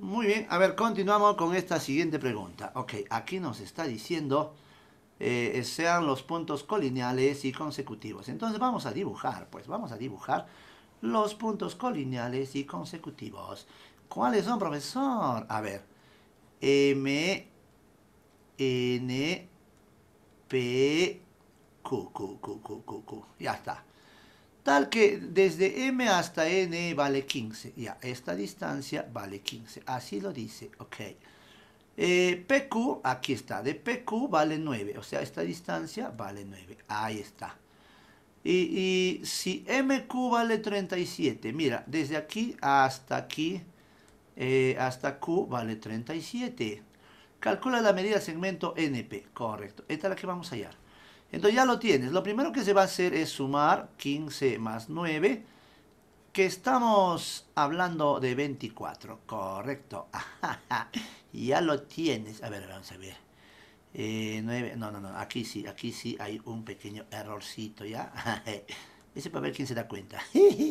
Muy bien, a ver, continuamos con esta siguiente pregunta. Ok, aquí nos está diciendo eh, sean los puntos colineales y consecutivos. Entonces vamos a dibujar, pues vamos a dibujar los puntos colineales y consecutivos. ¿Cuáles son, profesor? A ver, M, N, P, Q, Q, Q, Q, Q, Q. Ya está. Tal que desde M hasta N vale 15. Ya, esta distancia vale 15. Así lo dice, ok. Eh, PQ, aquí está, de PQ vale 9. O sea, esta distancia vale 9. Ahí está. Y, si MQ vale 37, mira, desde aquí hasta aquí, eh, hasta Q vale 37. Calcula la medida del segmento NP, correcto. Esta es la que vamos a hallar. Entonces ya lo tienes. Lo primero que se va a hacer es sumar 15 más 9, que estamos hablando de 24, correcto. ya lo tienes. A ver, vamos a ver. 9, eh, no, no, no, aquí sí, aquí sí hay un pequeño errorcito, ¿ya? Ese para ver quién se da cuenta.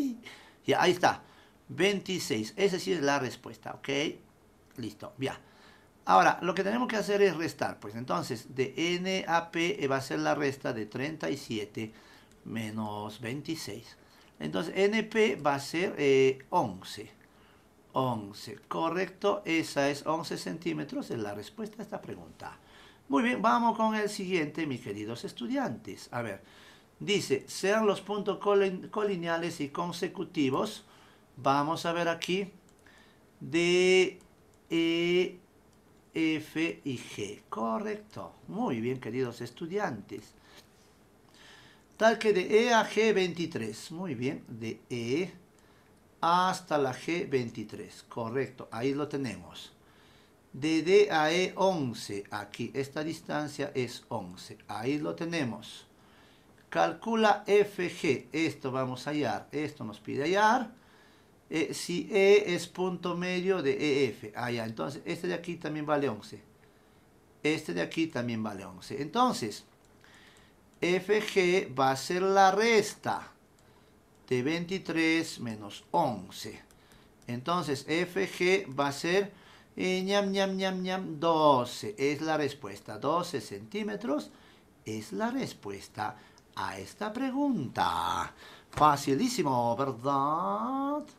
ya, ahí está. 26, esa sí es la respuesta, ¿ok? Listo, ya. Ahora, lo que tenemos que hacer es restar. Pues entonces, de n a p eh, va a ser la resta de 37 menos 26. Entonces, np va a ser 11. Eh, 11, correcto. Esa es 11 centímetros, es la respuesta a esta pregunta. Muy bien, vamos con el siguiente, mis queridos estudiantes. A ver, dice, sean los puntos colineales y consecutivos. Vamos a ver aquí. De... F y G. Correcto. Muy bien, queridos estudiantes. Tal que de E a G23. Muy bien, de E hasta la G23. Correcto, ahí lo tenemos. De D a E 11. Aquí, esta distancia es 11. Ahí lo tenemos. Calcula FG. Esto vamos a hallar. Esto nos pide hallar. E, si E es punto medio de EF. Ah, ya, entonces este de aquí también vale 11. Este de aquí también vale 11. Entonces, FG va a ser la resta de 23 menos 11. Entonces, FG va a ser eh, ñam, ñam, ñam, ñam, 12. Es la respuesta. 12 centímetros es la respuesta a esta pregunta. Facilísimo, ¿verdad?